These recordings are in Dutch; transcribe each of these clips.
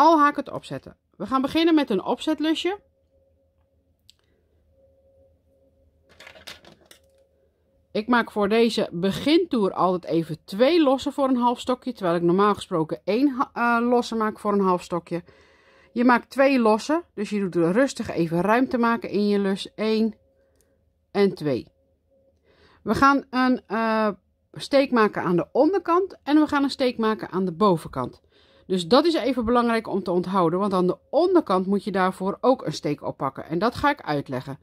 al het opzetten. We gaan beginnen met een opzetlusje. Ik maak voor deze begintoer altijd even twee lossen voor een half stokje. Terwijl ik normaal gesproken één eh, losse maak voor een half stokje. Je maakt twee lossen. Dus je doet rustig even ruimte maken in je lus. 1 en 2. We gaan een eh, steek maken aan de onderkant. En we gaan een steek maken aan de bovenkant. Dus dat is even belangrijk om te onthouden, want aan de onderkant moet je daarvoor ook een steek oppakken. En dat ga ik uitleggen.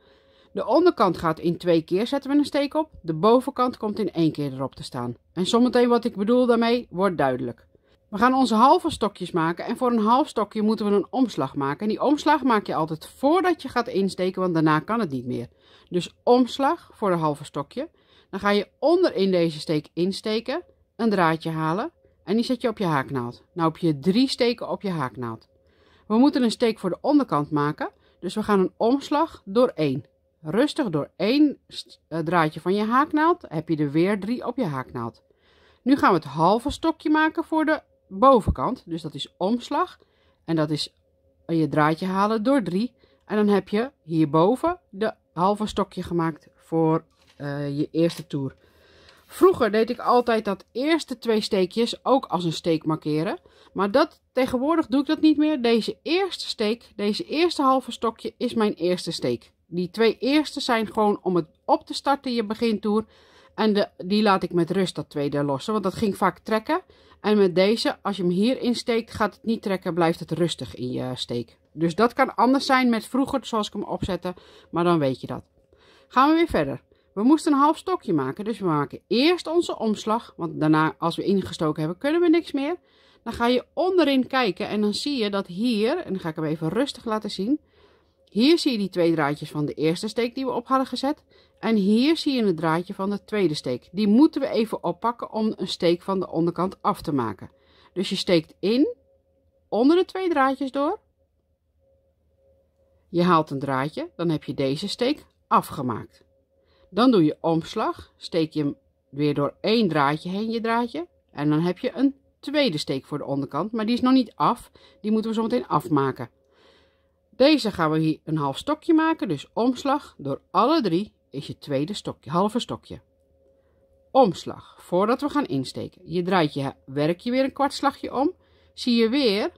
De onderkant gaat in twee keer zetten we een steek op, de bovenkant komt in één keer erop te staan. En zometeen wat ik bedoel daarmee wordt duidelijk. We gaan onze halve stokjes maken en voor een half stokje moeten we een omslag maken. En die omslag maak je altijd voordat je gaat insteken, want daarna kan het niet meer. Dus omslag voor de halve stokje. Dan ga je onder in deze steek insteken, een draadje halen en die zet je op je haaknaald. Nou heb je drie steken op je haaknaald. We moeten een steek voor de onderkant maken, dus we gaan een omslag door één. Rustig door één eh, draadje van je haaknaald heb je er weer drie op je haaknaald. Nu gaan we het halve stokje maken voor de bovenkant, dus dat is omslag. En dat is je draadje halen door drie. En dan heb je hierboven de halve stokje gemaakt voor eh, je eerste toer. Vroeger deed ik altijd dat eerste twee steekjes ook als een steek markeren. Maar dat, tegenwoordig doe ik dat niet meer. Deze eerste steek, deze eerste halve stokje is mijn eerste steek. Die twee eerste zijn gewoon om het op te starten je begintoer. En de, die laat ik met rust dat tweede lossen, want dat ging vaak trekken. En met deze, als je hem hier insteekt, gaat het niet trekken, blijft het rustig in je steek. Dus dat kan anders zijn met vroeger, zoals ik hem opzette, maar dan weet je dat. Gaan we weer verder. We moesten een half stokje maken, dus we maken eerst onze omslag, want daarna als we ingestoken hebben kunnen we niks meer. Dan ga je onderin kijken en dan zie je dat hier, en dan ga ik hem even rustig laten zien. Hier zie je die twee draadjes van de eerste steek die we op hadden gezet. En hier zie je het draadje van de tweede steek. Die moeten we even oppakken om een steek van de onderkant af te maken. Dus je steekt in, onder de twee draadjes door. Je haalt een draadje, dan heb je deze steek afgemaakt. Dan doe je omslag, steek je hem weer door één draadje heen, je draadje. En dan heb je een tweede steek voor de onderkant, maar die is nog niet af. Die moeten we zo meteen afmaken. Deze gaan we hier een half stokje maken, dus omslag door alle drie is je tweede stokje, halve stokje. Omslag, voordat we gaan insteken. Je werk je werkje weer een kwartslagje om. Zie je weer,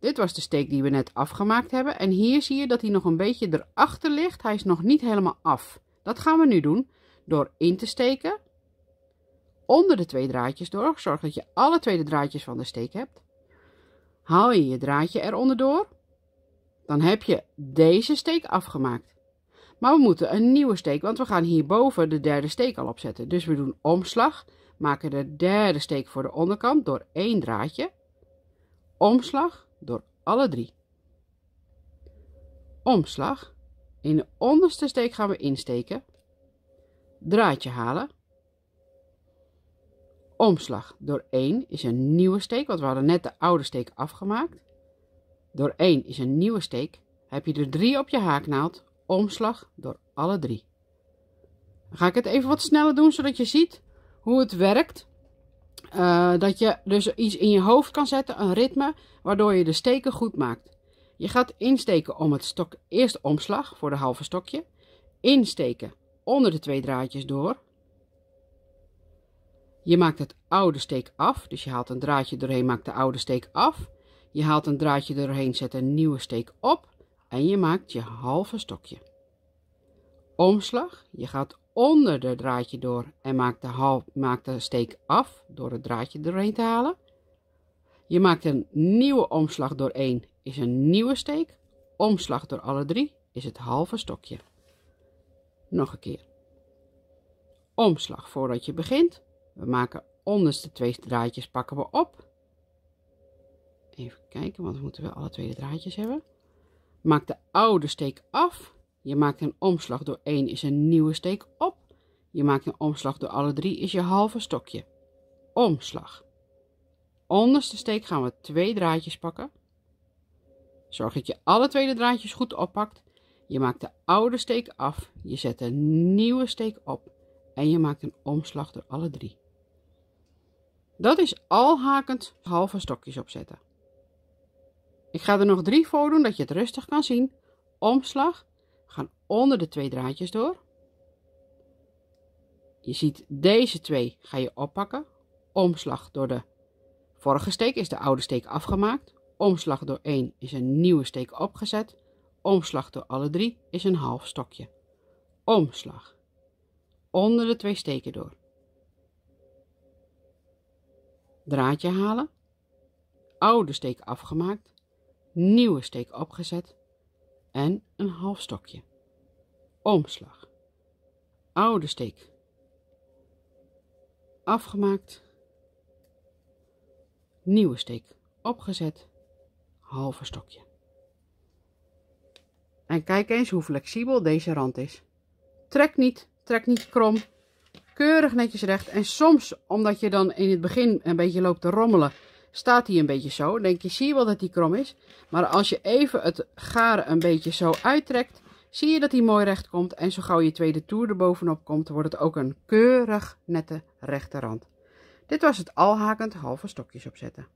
dit was de steek die we net afgemaakt hebben. En hier zie je dat hij nog een beetje erachter ligt. Hij is nog niet helemaal af. Dat gaan we nu doen door in te steken. Onder de twee draadjes door. Zorg dat je alle twee de draadjes van de steek hebt. Haal je je draadje eronder door. Dan heb je deze steek afgemaakt. Maar we moeten een nieuwe steek, want we gaan hierboven de derde steek al opzetten. Dus we doen omslag, maken de derde steek voor de onderkant door één draadje. Omslag door alle drie. Omslag in de onderste steek gaan we insteken. Draadje halen. Omslag door 1 is een nieuwe steek, want we hadden net de oude steek afgemaakt. Door 1 is een nieuwe steek. Heb je er 3 op je haaknaald, omslag door alle 3. Dan ga ik het even wat sneller doen, zodat je ziet hoe het werkt. Eh, dat je dus iets in je hoofd kan zetten, een ritme, waardoor je de steken goed maakt. Je gaat insteken om het stok, eerst omslag voor de halve stokje, insteken onder de twee draadjes door. Je maakt het oude steek af, dus je haalt een draadje doorheen, maakt de oude steek af. Je haalt een draadje doorheen, zet een nieuwe steek op en je maakt je halve stokje. Omslag, je gaat onder de draadje door en maakt de, half, maakt de steek af door het draadje doorheen te halen. Je maakt een nieuwe omslag door 1 is een nieuwe steek. Omslag door alle drie is het halve stokje. Nog een keer. Omslag voordat je begint. We maken onderste twee draadjes pakken we op. Even kijken, want we moeten wel alle twee draadjes hebben. Maak de oude steek af. Je maakt een omslag door 1 is een nieuwe steek op. Je maakt een omslag door alle drie is je halve stokje. Omslag onderste steek gaan we twee draadjes pakken. Zorg dat je alle twee de draadjes goed oppakt. Je maakt de oude steek af, je zet een nieuwe steek op en je maakt een omslag door alle drie. Dat is al hakend halve stokjes opzetten. Ik ga er nog drie voor doen dat je het rustig kan zien. Omslag, gaan onder de twee draadjes door. Je ziet deze twee ga je oppakken. Omslag door de Vorige steek is de oude steek afgemaakt, omslag door 1 is een nieuwe steek opgezet, omslag door alle 3 is een half stokje. Omslag. Onder de twee steken door. Draadje halen. Oude steek afgemaakt, nieuwe steek opgezet en een half stokje. Omslag. Oude steek. Afgemaakt Nieuwe steek opgezet, halve stokje. En kijk eens hoe flexibel deze rand is. Trek niet, trek niet krom. Keurig netjes recht. En soms, omdat je dan in het begin een beetje loopt te rommelen, staat hij een beetje zo. denk je, zie je wel dat hij krom is. Maar als je even het garen een beetje zo uittrekt, zie je dat hij mooi recht komt. En zo gauw je tweede toer er bovenop komt, wordt het ook een keurig nette rechte rand. Dit was het alhakend halve stokjes opzetten.